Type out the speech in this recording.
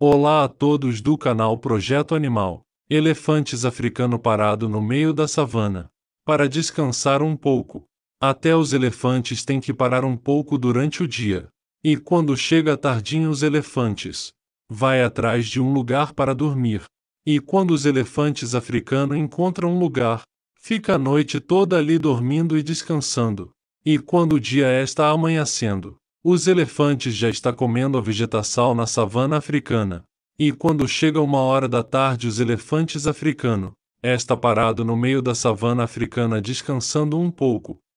Olá a todos do canal Projeto Animal. Elefantes africano parado no meio da savana. Para descansar um pouco. Até os elefantes têm que parar um pouco durante o dia. E quando chega tardinho os elefantes. Vai atrás de um lugar para dormir. E quando os elefantes africanos encontram um lugar, fica a noite toda ali dormindo e descansando. E quando o dia está amanhecendo, os elefantes já está comendo a vegetação na savana africana. E quando chega uma hora da tarde os elefantes africanos, está parado no meio da savana africana descansando um pouco,